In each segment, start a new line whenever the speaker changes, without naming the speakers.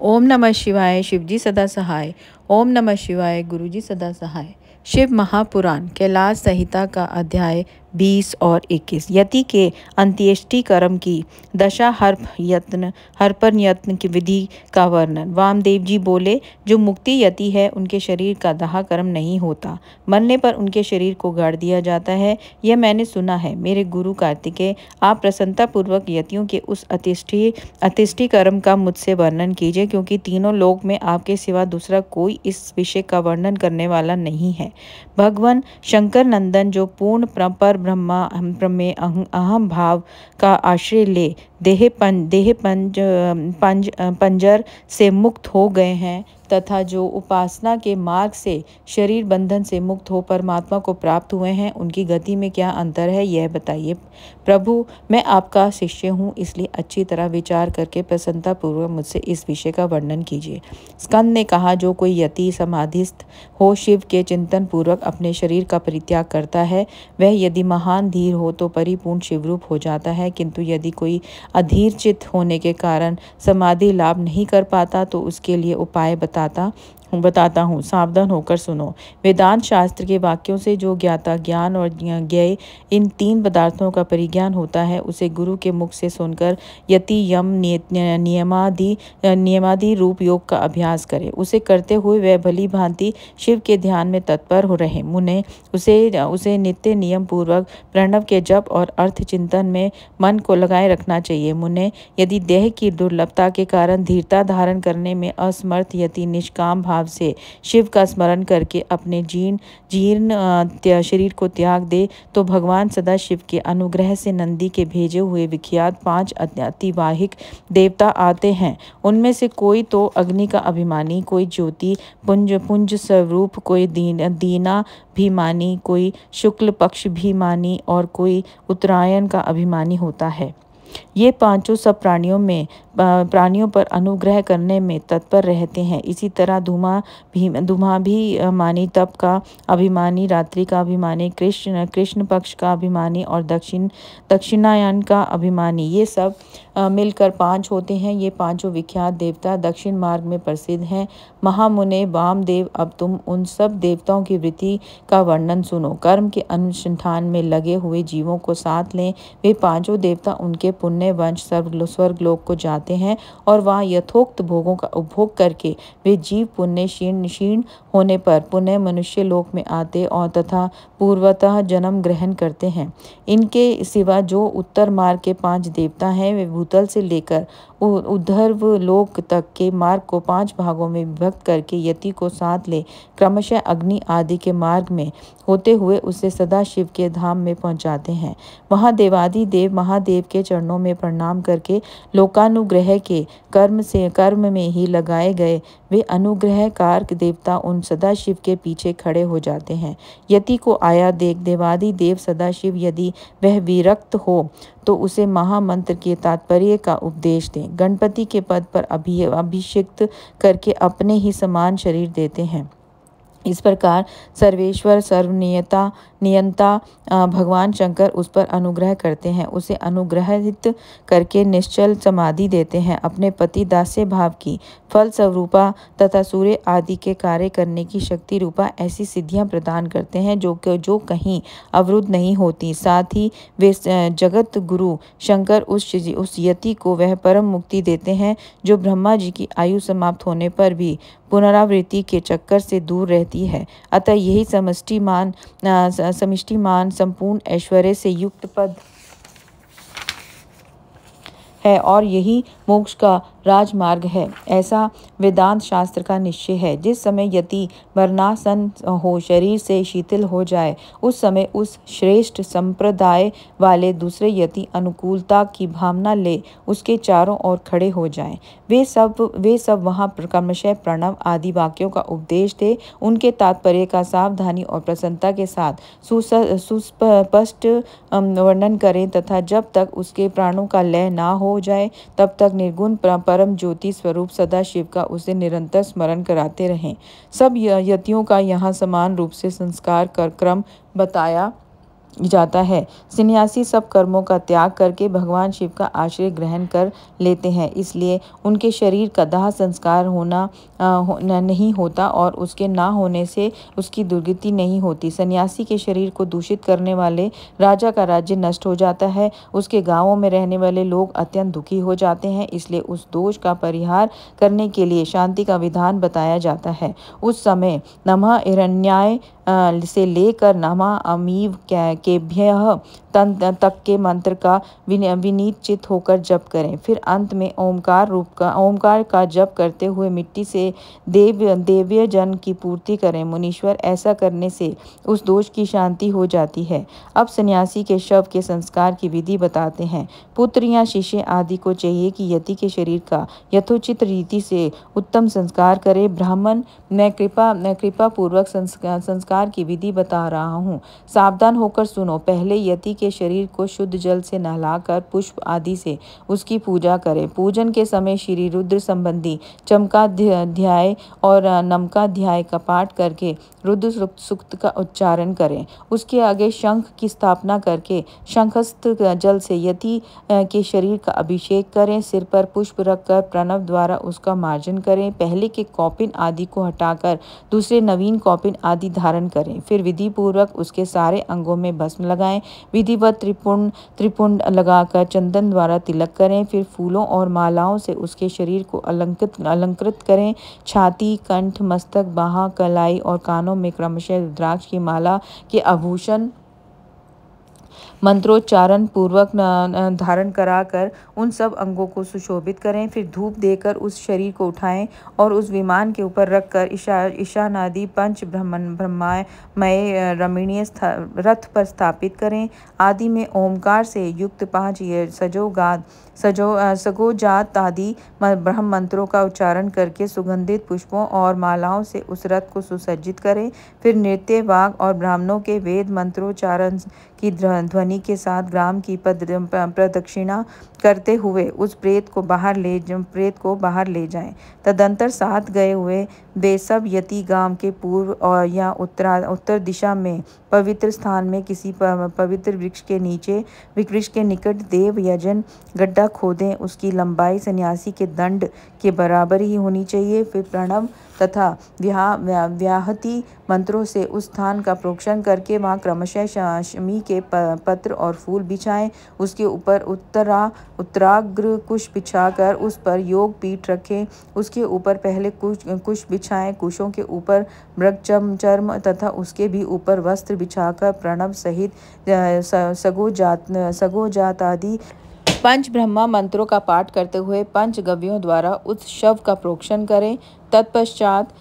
ओम नमः शिवाय शिवजी सदा सहाय ओम नमः शिवाय गुरुजी सदा सहाय शिव महापुराण कैलाश संहिता का अध्याय बीस और इक्कीस यति के अंत्येष्टि कर्म की दशा हर्प यत्न हर्पन यत्न की विधि का वर्णन वामदेव जी बोले जो मुक्ति यति है उनके शरीर का दाह कर्म नहीं होता मरने पर उनके शरीर को गाड़ दिया जाता है यह मैंने सुना है मेरे गुरु कार्तिकेय आप प्रसन्नतापूर्वक यतियों के उस अतिष्ठि अतिष्ठि कर्म का मुझसे वर्णन कीजिए क्योंकि तीनों लोक में आपके सिवा दूसरा कोई इस विषय का वर्णन करने वाला नहीं है भगवान शंकर नंदन जो पूर्ण पर ब्रह्मा हम ब्रह्मे अहम अहम भाव का आश्रय ले देह पं देह पंज पंज पंजर से मुक्त हो गए हैं तथा जो उपासना के मार्ग से शरीर बंधन से मुक्त हो परमात्मा को प्राप्त हुए हैं उनकी गति में क्या अंतर है यह बताइए प्रभु मैं आपका शिष्य हूँ इसलिए अच्छी तरह विचार करके प्रसन्नतापूर्वक मुझसे इस विषय का वर्णन कीजिए स्कंद ने कहा जो कोई यति समाधिस्थ हो शिव के चिंतन पूर्वक अपने शरीर का परित्याग करता है वह यदि महान धीर हो तो परिपूर्ण शिवरूप हो जाता है किंतु यदि कोई अधीर चित्त होने के कारण समाधि लाभ नहीं कर पाता तो उसके लिए उपाय बताता बताता हूँ सावधान होकर सुनो वेदांत शास्त्र के वाक्यों से जो ज्ञाता ज्ञान और ज्ञेय इन तीन पदार्थों का परिज्ञान होता है उसे गुरु के मुख से सुनकर यति यम नियमादि नियमादि रूप योग का अभ्यास करे उसे करते हुए वह भली भांति शिव के ध्यान में तत्पर हो रहे मुने उसे उसे नित्य नियम पूर्वक प्रणव के जप और अर्थ चिंतन में मन को लगाए रखना चाहिए मुने यदि देह की दुर्लभता के कारण धीरता धारण करने में असमर्थ यति निष्काम भाव भाव से शिव का स्मरण करके अपने जीर्ण जीर्ण शरीर को त्याग दे तो भगवान सदा शिव के अनुग्रह से नंदी के भेजे हुए विख्यात पांच अतिवाहिक देवता आते हैं उनमें से कोई तो अग्नि का अभिमानी कोई ज्योति पुंज पुंज स्वरूप कोई दीन दीना भीमानी कोई शुक्ल पक्ष भीमानी और कोई उत्तरायण का अभिमानी होता है ये पांचों सब प्राणियों में प्राणियों पर अनुग्रह करने में तत्पर रहते हैं इसी तरह धुमा भी धुमा भी मानी तप का अभिमानी रात्रि का अभिमानी कृष्ण कृष्ण पक्ष का अभिमानी और दक्षिण दक्षिणायन का अभिमानी ये सब मिलकर पांच होते हैं ये पांचों विख्यात देवता दक्षिण मार्ग में प्रसिद्ध हैं महामुने वामदेव अब तुम उन सब देवताओं की वृत्ति का वर्णन सुनो कर्म के अनुसंधान में लगे हुए जीवों को साथ लें वे पांचों देवता उनके पुण्य वंश स्वर्गलोक को जाते हैं और वहाँ यथोक्त भोगों का उपभोग करके वे जीव पुण्य क्षीण क्षीण होने पर पुण्य मनुष्य लोक में आते और तथा पूर्वतः जन्म ग्रहण करते हैं इनके सिवा जो उत्तर मार्ग के पाँच देवता हैं वे भूतल से लेकर उद्धर्व लोक तक के मार्ग को पांच भागों में विभक्त करके यति को साथ ले क्रमशः अग्नि आदि के मार्ग में होते हुए उसे सदा शिव के धाम में पहुंचाते हैं वहां देवादि देव महादेव के चरणों में प्रणाम करके लोकानुग्रह के कर्म से कर्म में ही लगाए गए वे अनुग्रह कारक देवता उन सदाशिव के पीछे खड़े हो जाते हैं यति को आया देख देवादि देव सदाशिव यदि वह विरक्त हो तो उसे महामंत्र के तात्पर्य का उपदेश दें गणपति के पद पर अभिषिक्त करके अपने ही समान शरीर देते हैं इस प्रकार सर्वेश्वर सर्वनियता नियंता भगवान शंकर उस पर अनुग्रह करते हैं उसे अनुग्रहित करके निश्चल समाधि देते हैं अपने पति दास्य भाव की फल स्वरूपा तथा सूर्य आदि के कार्य करने की शक्ति रूपा ऐसी सिद्धियां प्रदान करते हैं जो जो कहीं अवरुद्ध नहीं होती साथ ही वे जगत गुरु शंकर उस उस यति को वह परम मुक्ति देते हैं जो ब्रह्मा जी की आयु समाप्त होने पर भी पुनरावृत्ति के चक्कर से दूर रहती जाती है अतः यही समष्टिमान समिष्टिमान संपूर्ण ऐश्वर्य से युक्त पद है और यही मोक्ष का राजमार्ग है ऐसा वेदांत शास्त्र का निश्चय है जिस समय यति वर्णासन हो शरीर से शीतल हो जाए उस समय उस श्रेष्ठ संप्रदाय वाले दूसरे यति अनुकूलता की भावना ले उसके चारों ओर खड़े हो जाए वे सब वे सब वहाँ क्रमशः प्रणव आदि वाक्यों का उपदेश दे उनके तात्पर्य का सावधानी और प्रसन्नता के साथ सुस्पष्ट वर्णन करें तथा जब तक उसके प्राणों का लय ना हो जाए तब तक निर्गुण पर परम ज्योति स्वरूप सदा शिव का उसे निरंतर स्मरण कराते रहें सब यतियों का यहाँ समान रूप से संस्कार कर क्रम बताया जाता है सन्यासी सब कर्मों का त्याग करके भगवान शिव का आश्रय ग्रहण कर लेते हैं इसलिए उनके शरीर का दाह संस्कार होना आ, हो, न, नहीं होता और उसके ना होने से उसकी दुर्गति नहीं होती सन्यासी के शरीर को दूषित करने वाले राजा का राज्य नष्ट हो जाता है उसके गांवों में रहने वाले लोग अत्यंत दुखी हो जाते हैं इसलिए उस दोष का परिहार करने के लिए शांति का विधान बताया जाता है उस समय नमः हिरण्याय से लेकर नमा अमीव भय तन तक के मंत्र का विनीत चित होकर जप करें फिर अंत में ओमकार रूप का ओमकार का जप करते हुए मिट्टी से देव देव्य जन की पूर्ति करें मुनीश्वर ऐसा करने से उस दोष की शांति हो जाती है अब सन्यासी के शव के संस्कार की विधि बताते हैं पुत्र या शिष्य आदि को चाहिए कि यति के शरीर का यथोचित रीति से उत्तम संस्कार करे ब्राह्मण मैं कृपा मैं कृपा पूर्वक संस्कार संस्कार की विधि बता रहा हूँ सावधान होकर सुनो पहले यति के के शरीर को शुद्ध जल से नहलाकर पुष्प आदि से उसकी पूजा करें पूजन के समय श्री रुद्र संबंधी चमका चमकाध्याय और नमका नमकाध्याय का पाठ करके रुद्र सूक्त का उच्चारण करें उसके आगे शंख की स्थापना करके शंखस्थ जल से यति के शरीर का अभिषेक करें सिर पर पुष्प रखकर प्रणव द्वारा उसका मार्जन करें पहले के कॉपिन आदि को हटाकर दूसरे नवीन कॉपिन आदि धारण करें फिर विधि पूर्वक उसके सारे अंगों में भस्म लगाएं विधि विधिवत त्रिपुण त्रिपुंड लगाकर चंदन द्वारा तिलक करें फिर फूलों और मालाओं से उसके शरीर को अलंकृत अलंकृत करें छाती कंठ मस्तक बाह कलाई और कानों में क्रमशः रुद्राक्ष की माला के आभूषण मंत्रोच्चारण पूर्वक धारण करा कर उन सब अंगों को सुशोभित करें फिर धूप देकर उस शरीर को उठाएं और उस विमान के ऊपर रखकर ईशा ईशानादि पंच ब्रह्मण ब्रह्मामय रमणीय रथ पर स्थापित करें आदि में ओमकार से युक्त पाँच सजोगाद सजो सगोजात आदि ब्रह्म मंत्रों का उच्चारण करके सुगंधित पुष्पों और मालाओं से उस रथ को सुसज्जित करें फिर नृत्य वाग और ब्राह्मणों के वेद मंत्रोच्चारण की ध्वनि ध्वनि के साथ ग्राम की प्रदक्षिणा करते हुए उस प्रेत को बाहर ले प्रेत को बाहर ले जाएं तदंतर साथ गए हुए यति गांव के पूर्व और या उत्तरा उत्तर दिशा में पवित्र स्थान में किसी पवित्र वृक्ष के नीचे वृक्ष के निकट देव यजन गड्ढा खोदें उसकी लंबाई सन्यासी के दंड के बराबर ही होनी चाहिए फिर प्रणव तथा व्या, व्या व्याहति मंत्रों से उस स्थान का प्रोक्षण करके वहाँ क्रमशः शमी के पत्र और फूल बिछाएं उसके ऊपर उत्तरा उत्तराग्र कुश बिछाकर उस पर योग पीठ रखें उसके ऊपर पहले कुश कुश बिछ छाए कुशों के ऊपर मृगचम चर्म तथा उसके भी ऊपर वस्त्र बिछाकर प्रणव सहित सगोजात सगोजात आदि पंच ब्रह्मा मंत्रों का पाठ करते हुए पंच गव्यों द्वारा उस शव का प्रोक्षण करें तत्पश्चात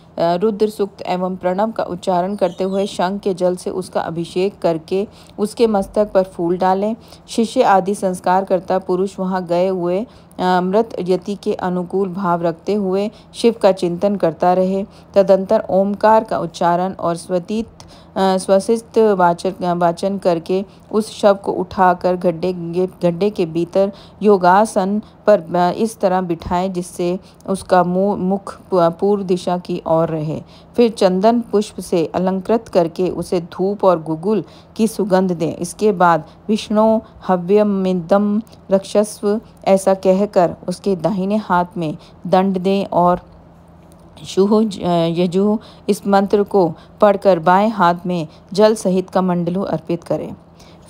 रुद्र सुक्त एवं प्रणव का उच्चारण करते हुए शंख के जल से उसका अभिषेक करके उसके मस्तक पर फूल डालें शिष्य आदि संस्कार करता पुरुष वहाँ गए हुए मृत यति के अनुकूल भाव रखते हुए शिव का चिंतन करता रहे तदंतर ओमकार का उच्चारण और स्वतीत श्वसित वाचन वाचन करके उस शव को उठाकर गड्ढे गड्ढे के भीतर योगासन पर इस तरह बिठाएं जिससे उसका मुंह मुख पूर्व दिशा की ओर रहे फिर चंदन पुष्प से अलंकृत करके उसे धूप और गुगुल की सुगंध दें इसके बाद विष्णु हव्यमिदम रक्षस्व ऐसा कहकर उसके दाहिने हाथ में दंड दें और शुहो यजुः इस मंत्र को पढ़कर बाएं हाथ में जल सहित कमंडलू अर्पित करें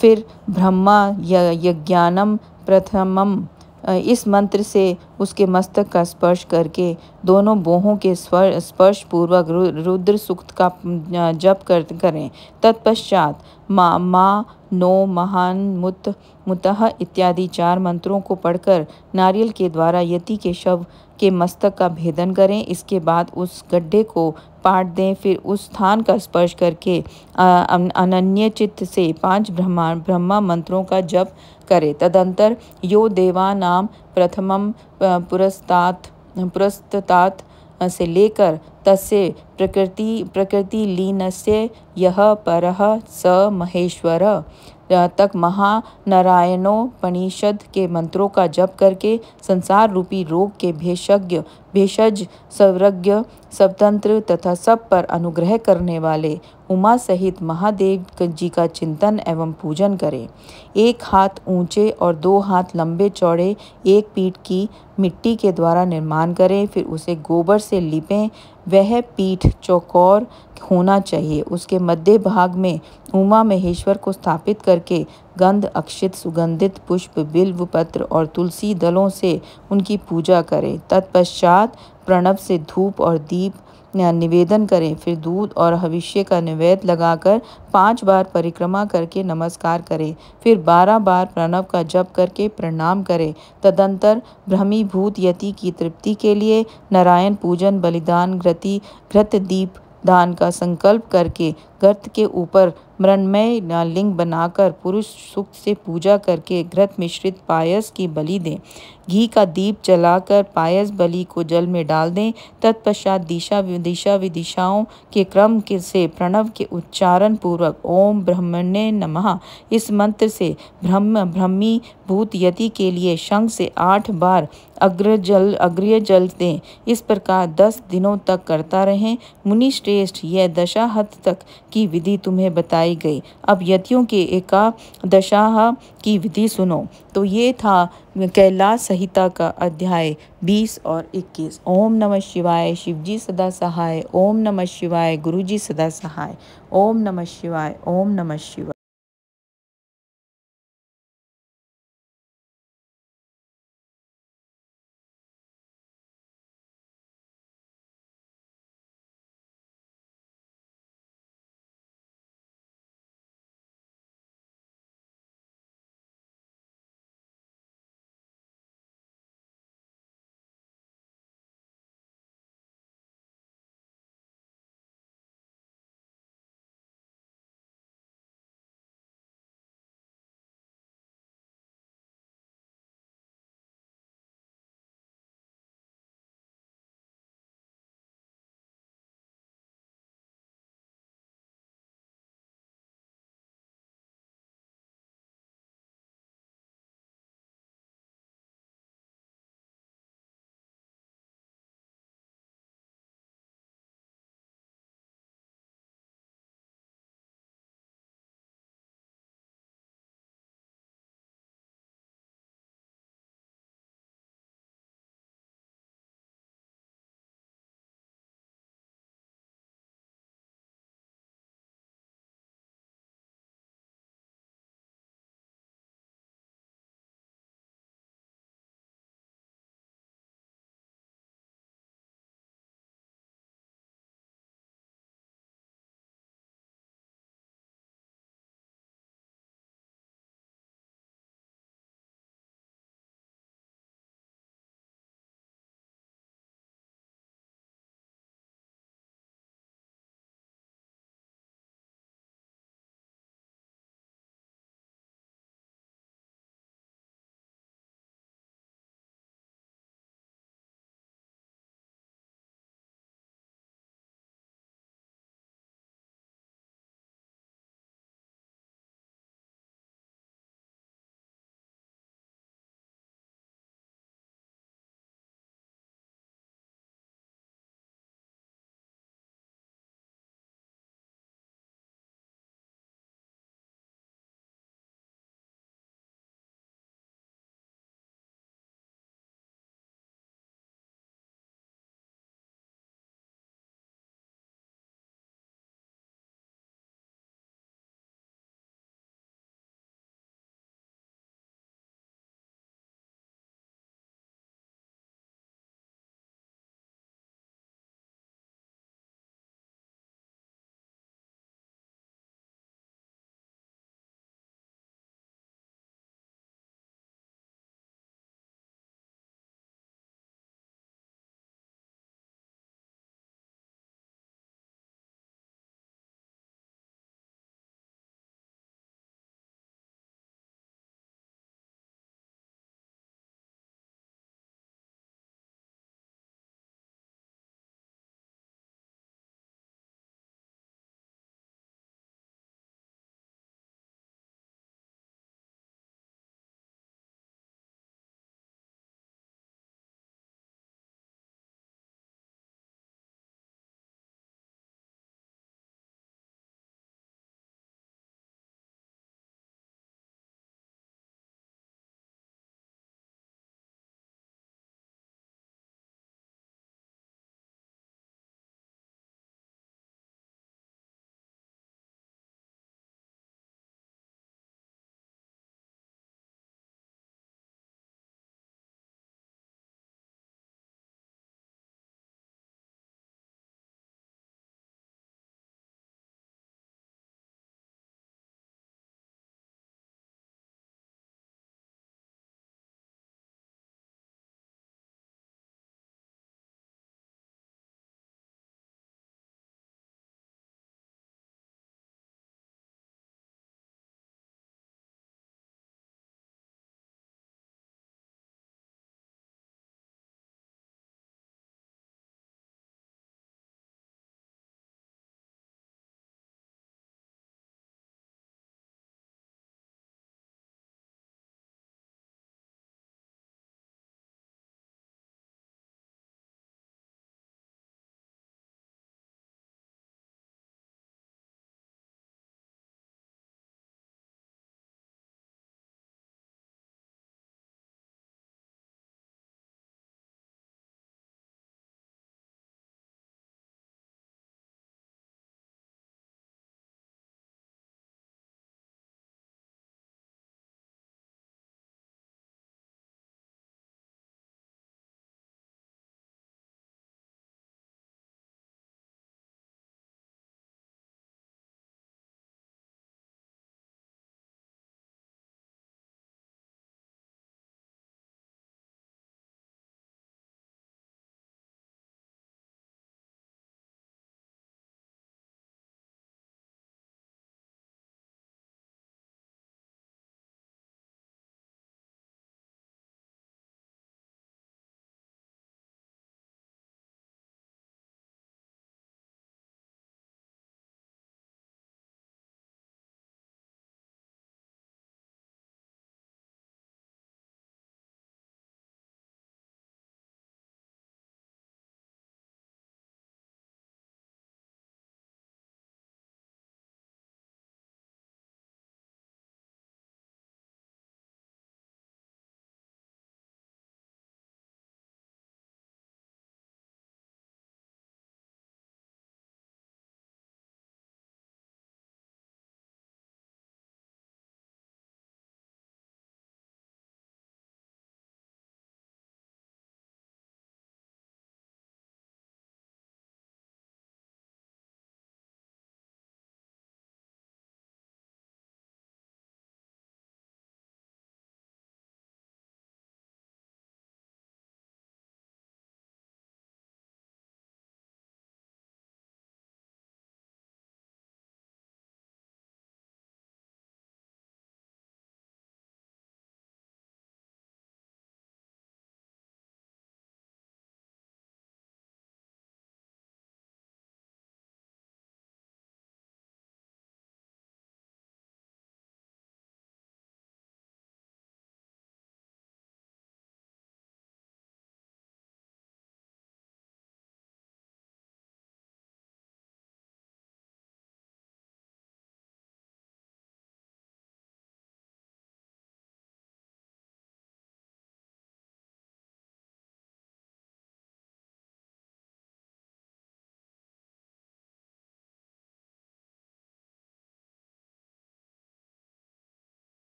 फिर ब्रह्मा यज्ञानम प्रथमम इस मंत्र से उसके मस्तक का स्पर्श करके दोनों बोहों के स्पर्श पूर्वक रुद्र सुक्त का जप कर करें तत्पश्चात मा मा नो महान मुत मुतह इत्यादि चार मंत्रों को पढ़कर नारियल के द्वारा यति के शव के मस्तक का भेदन करें इसके बाद उस गड्ढे को पाट दें फिर उस स्थान का स्पर्श करके अनन्य चित्त से पांच ब्रह्मा ब्रह्मा मंत्रों का जप करें तदंतर यो देवानाम प्रथमम पुरस्तात पुरस्तात से लेकर तसे प्रकृति प्रकृति लीन से यह पर स महेश्वर तक महानारायणोपनिषद के मंत्रों का जप करके संसार रूपी रोग के भेषज्ञ भेषज सर्वज्ञ स्वतंत्र तथा सब पर अनुग्रह करने वाले उमा सहित महादेव जी का चिंतन एवं पूजन करें एक हाथ ऊंचे और दो हाथ लंबे चौड़े एक पीठ की मिट्टी के द्वारा निर्माण करें फिर उसे गोबर से लिपें वह पीठ चौकोर होना चाहिए उसके मध्य भाग में उमा महेश्वर को स्थापित करके गंध अक्षित सुगंधित पुष्प बिल्व पत्र और तुलसी दलों से उनकी पूजा करें तत्पश्चात प्रणव से धूप और दीप निवेदन करें फिर दूध और हविष्य का निवेद लगाकर पांच बार परिक्रमा करके नमस्कार करें फिर बारह बार प्रणव का जप करके प्रणाम करें तदंतर भ्रमीभूत यति की तृप्ति के लिए नारायण पूजन बलिदान ग्रति घृत दीप दान का संकल्प करके गर्त के ऊपर मृणमय लिंग बनाकर पुरुष सुख से पूजा करके घृत मिश्रित पायस की बलि दें घी का दीप जलाकर पायस बलि को जल में डाल दें तत्पश्चात दिशा विदिशा विदिशाओं के क्रम के से प्रणव के उच्चारण पूर्वक ओम ब्रह्मण्य नमः इस मंत्र से ब्रह्म ब्रह्मी भूत यति के लिए शंख से आठ बार अग्र जल अग्रिय जल दें इस प्रकार दस दिनों तक करता रहें मुनि श्रेष्ठ यह दशाहत तक की विधि तुम्हें बताई गई अब यतियों के एका दशा की विधि सुनो तो ये था कैलाश संहिता का अध्याय 20 और 21 ओम नमः शिवाय शिवजी सदा सहाय ओम नमः शिवाय गुरुजी सदा सहाय ओम नमः शिवाय ओम नमः शिवाय